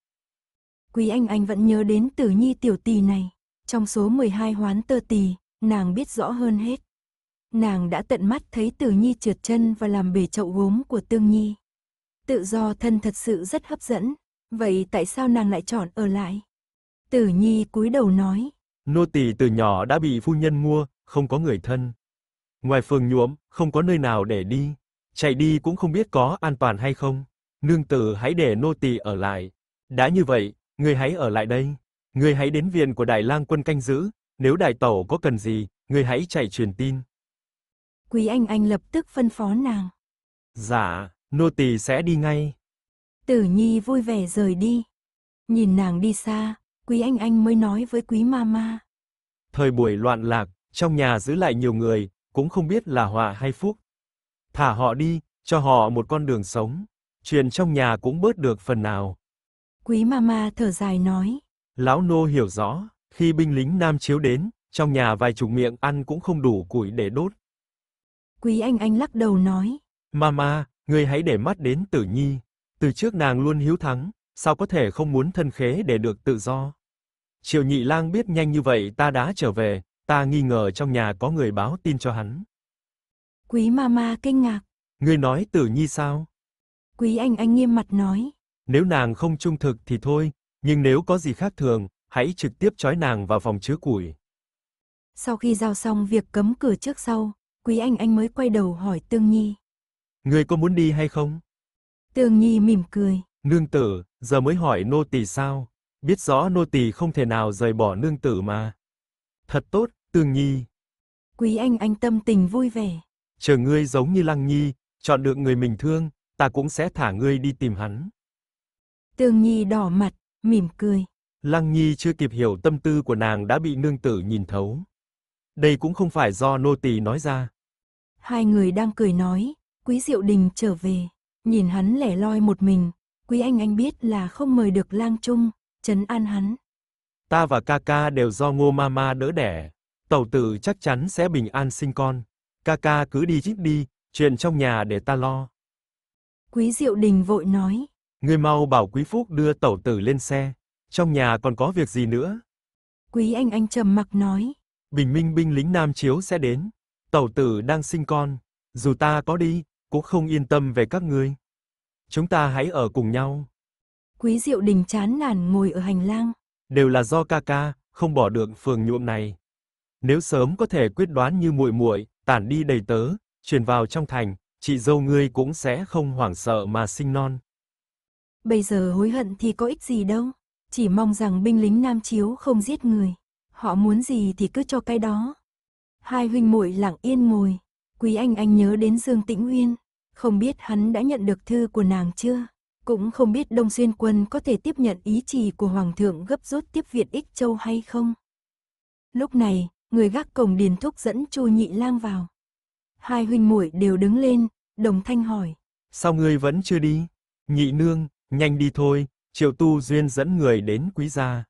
Quý Anh Anh vẫn nhớ đến Tử Nhi tiểu tì này. Trong số 12 hoán tơ tì nàng biết rõ hơn hết. Nàng đã tận mắt thấy Tử Nhi trượt chân và làm bể chậu gốm của Tương Nhi. Tự do thân thật sự rất hấp dẫn, vậy tại sao nàng lại chọn ở lại? Tử Nhi cúi đầu nói. Nô tỳ từ nhỏ đã bị phu nhân mua, không có người thân. Ngoài phường nhuộm, không có nơi nào để đi. Chạy đi cũng không biết có an toàn hay không. Nương tử hãy để nô tỳ ở lại. Đã như vậy, ngươi hãy ở lại đây. Ngươi hãy đến viện của Đại lang quân canh giữ. Nếu đại tẩu có cần gì, ngươi hãy chạy truyền tin. Quý Anh Anh lập tức phân phó nàng. Dạ. Nô tỳ sẽ đi ngay. Tử Nhi vui vẻ rời đi. Nhìn nàng đi xa, Quý Anh Anh mới nói với Quý Mama. Thời buổi loạn lạc, trong nhà giữ lại nhiều người, cũng không biết là họa hay phúc. Thả họ đi, cho họ một con đường sống. Chuyện trong nhà cũng bớt được phần nào. Quý Mama thở dài nói. Lão Nô hiểu rõ, khi binh lính Nam Chiếu đến, trong nhà vài chục miệng ăn cũng không đủ củi để đốt. Quý Anh Anh lắc đầu nói. Mama, ngươi hãy để mắt đến Tử Nhi, từ trước nàng luôn hiếu thắng, sao có thể không muốn thân khế để được tự do. Triệu Nhị Lang biết nhanh như vậy ta đã trở về, ta nghi ngờ trong nhà có người báo tin cho hắn. Quý mama kinh ngạc. Ngươi nói Tử Nhi sao? Quý anh anh nghiêm mặt nói. Nếu nàng không trung thực thì thôi, nhưng nếu có gì khác thường, hãy trực tiếp trói nàng vào phòng chứa củi. Sau khi giao xong việc cấm cửa trước sau, Quý anh anh mới quay đầu hỏi Tương Nhi người có muốn đi hay không? Tường Nhi mỉm cười. Nương tử, giờ mới hỏi nô tỳ sao? Biết rõ nô tỳ không thể nào rời bỏ nương tử mà. Thật tốt, Tường Nhi. Quý anh anh tâm tình vui vẻ. Chờ ngươi giống như Lăng Nhi, chọn được người mình thương, ta cũng sẽ thả ngươi đi tìm hắn. Tường Nhi đỏ mặt, mỉm cười. Lăng Nhi chưa kịp hiểu tâm tư của nàng đã bị nương tử nhìn thấu. Đây cũng không phải do nô tỳ nói ra. Hai người đang cười nói, Quý Diệu Đình trở về, nhìn hắn lẻ loi một mình, Quý Anh Anh biết là không mời được lang trung, trấn an hắn. Ta và ca ca đều do ngô mama đỡ đẻ, tẩu tử chắc chắn sẽ bình an sinh con. Ca ca cứ đi chít đi, chuyện trong nhà để ta lo. Quý Diệu Đình vội nói. Ngươi mau bảo Quý Phúc đưa tẩu tử lên xe, trong nhà còn có việc gì nữa? Quý Anh Anh trầm mặc nói. Bình minh binh lính Nam Chiếu sẽ đến, tẩu tử đang sinh con, dù ta có đi, cũng không yên tâm về các ngươi. Chúng ta hãy ở cùng nhau. Quý Diệu Đình chán nản ngồi ở hành lang. Đều là do ca ca, không bỏ được phường nhuộm này. Nếu sớm có thể quyết đoán như muội muội, tản đi đầy tớ, truyền vào trong thành, chị dâu ngươi cũng sẽ không hoảng sợ mà sinh non. Bây giờ hối hận thì có ích gì đâu, chỉ mong rằng binh lính Nam Chiếu không giết người, họ muốn gì thì cứ cho cái đó. Hai huynh muội lặng yên ngồi, Quý Anh Anh nhớ đến Dương Tĩnh Uyên, không biết hắn đã nhận được thư của nàng chưa? Cũng không biết Đông Xuyên Quân có thể tiếp nhận ý chỉ của Hoàng thượng gấp rút tiếp viện ích châu hay không? Lúc này, người gác cổng điền thúc dẫn Chu Nhị Lang vào. Hai huynh muội đều đứng lên, đồng thanh hỏi. Sao ngươi vẫn chưa đi? Nhị nương, nhanh đi thôi, triệu tu duyên dẫn người đến quý gia.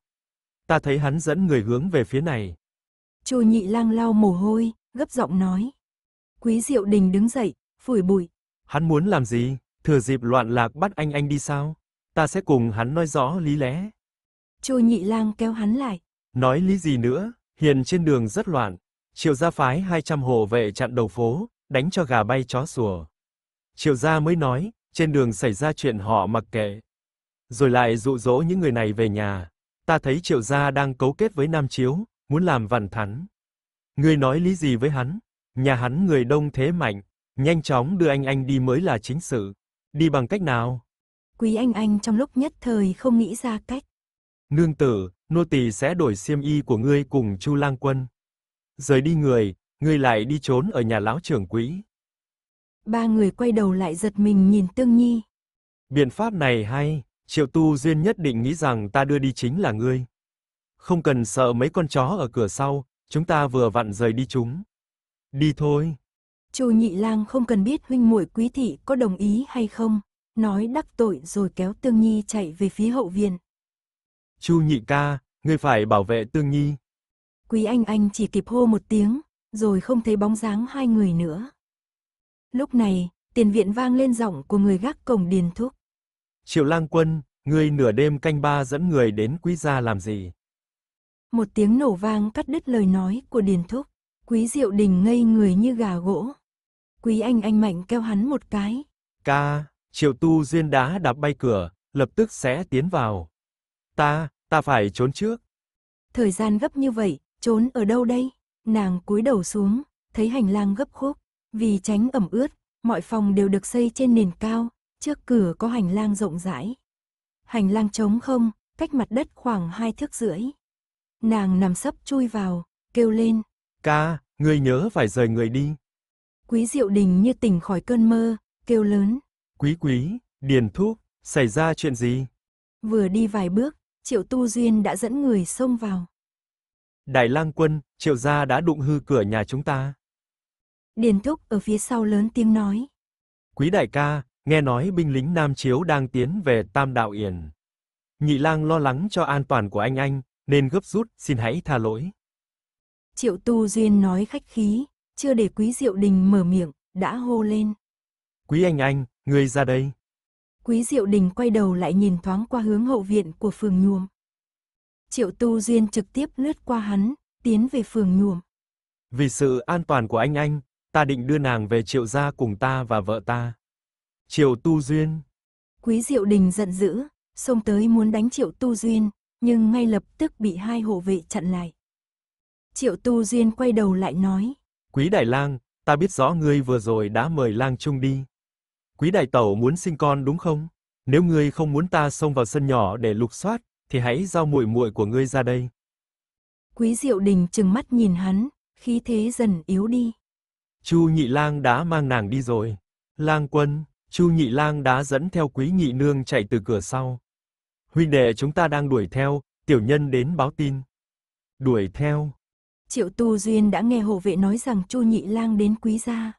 Ta thấy hắn dẫn người hướng về phía này. Chu Nhị Lang lau mồ hôi, gấp giọng nói. Quý Diệu Đình đứng dậy, phủi bụi, Hắn muốn làm gì? Thừa dịp loạn lạc bắt anh anh đi sao? Ta sẽ cùng hắn nói rõ lý lẽ. Chu Nhị Lang kéo hắn lại. Nói lý gì nữa, hiện trên đường rất loạn. Triệu gia phái 200 hộ vệ chặn đầu phố, đánh cho gà bay chó sủa. Triệu gia mới nói, trên đường xảy ra chuyện họ mặc kệ. Rồi lại dụ dỗ những người này về nhà. Ta thấy Triệu gia đang cấu kết với Nam Chiếu, muốn làm vằn thắn. Ngươi nói lý gì với hắn? Nhà hắn người đông thế mạnh, Nhanh chóng đưa anh anh đi mới là chính sự. Đi bằng cách nào? Quý anh anh trong lúc nhất thời không nghĩ ra cách. Nương tử, nô tỳ sẽ đổi xiêm y của ngươi cùng Chu Lang Quân. Rời đi người, ngươi lại đi trốn ở nhà lão trưởng quý. Ba người quay đầu lại giật mình nhìn Tương Nhi. Biện pháp này hay, Triệu Tu Duyên nhất định nghĩ rằng ta đưa đi chính là ngươi. Không cần sợ mấy con chó ở cửa sau, chúng ta vừa vặn rời đi chúng. Đi thôi. Chu Nhị Lang không cần biết huynh muội Quý thị có đồng ý hay không, nói đắc tội rồi kéo Tương Nhi chạy về phía hậu viện. Chu Nhị ca, ngươi phải bảo vệ Tương Nhi. Quý Anh Anh chỉ kịp hô một tiếng, rồi không thấy bóng dáng hai người nữa. Lúc này, tiền viện vang lên giọng của người gác cổng điền thúc. Triệu Lang Quân, ngươi nửa đêm canh ba dẫn người đến quý gia làm gì? Một tiếng nổ vang cắt đứt lời nói của điền thúc. Quý Diệu Đình ngây người như gà gỗ. Quý Anh Anh mạnh kêu hắn một cái. Ca, Triệu Tu Diên đá đạp bay cửa, lập tức sẽ tiến vào. Ta, ta phải trốn trước. Thời gian gấp như vậy, trốn ở đâu đây? Nàng cúi đầu xuống, thấy hành lang gấp khúc, vì tránh ẩm ướt, mọi phòng đều được xây trên nền cao, trước cửa có hành lang rộng rãi. Hành lang trống không, cách mặt đất khoảng hai thước rưỡi. Nàng nằm sấp chui vào, kêu lên. Ca, người nhớ phải rời người đi. Quý Diệu Đình như tỉnh khỏi cơn mơ, kêu lớn. Quý quý, điền thúc, xảy ra chuyện gì? Vừa đi vài bước, Triệu Tu Duyên đã dẫn người xông vào. Đại lang quân, Triệu gia đã đụng hư cửa nhà chúng ta. Điền thúc ở phía sau lớn tiếng nói. Quý đại ca, nghe nói binh lính Nam Chiếu đang tiến về Tam Đạo Yển. Nhị lang lo lắng cho an toàn của anh anh, nên gấp rút, xin hãy tha lỗi. Triệu Tu Duyên nói khách khí, chưa để quý diệu đình mở miệng, đã hô lên. Quý anh anh, ngươi ra đây. Quý diệu đình quay đầu lại nhìn thoáng qua hướng hậu viện của phường nhuồm. Triệu tu duyên trực tiếp lướt qua hắn, tiến về phường nhuồm. Vì sự an toàn của anh anh, ta định đưa nàng về triệu gia cùng ta và vợ ta. Triệu tu duyên. Quý diệu đình giận dữ, xông tới muốn đánh triệu tu duyên, nhưng ngay lập tức bị hai hộ vệ chặn lại. Triệu tu duyên quay đầu lại nói. Quý Đại Lang, ta biết rõ ngươi vừa rồi đã mời Lang Trung đi. Quý Đại Tẩu muốn sinh con đúng không? Nếu ngươi không muốn ta xông vào sân nhỏ để lục soát, thì hãy giao muội muội của ngươi ra đây. Quý Diệu Đình trừng mắt nhìn hắn, khí thế dần yếu đi. Chu Nhị Lang đã mang nàng đi rồi. Lang Quân, Chu Nhị Lang đã dẫn theo Quý Nhị Nương chạy từ cửa sau. Huynh đệ chúng ta đang đuổi theo, tiểu nhân đến báo tin. Đuổi theo, Triệu Tu Duyên đã nghe hồ vệ nói rằng Chu Nhị Lang đến quý gia.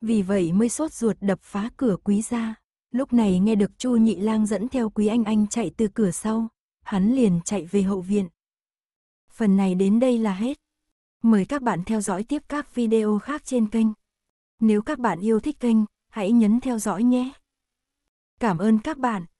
Vì vậy mới sốt ruột đập phá cửa quý gia. Lúc này nghe được Chu Nhị Lang dẫn theo quý anh anh chạy từ cửa sau, hắn liền chạy về hậu viện. Phần này đến đây là hết. Mời các bạn theo dõi tiếp các video khác trên kênh. Nếu các bạn yêu thích kênh, hãy nhấn theo dõi nhé. Cảm ơn các bạn.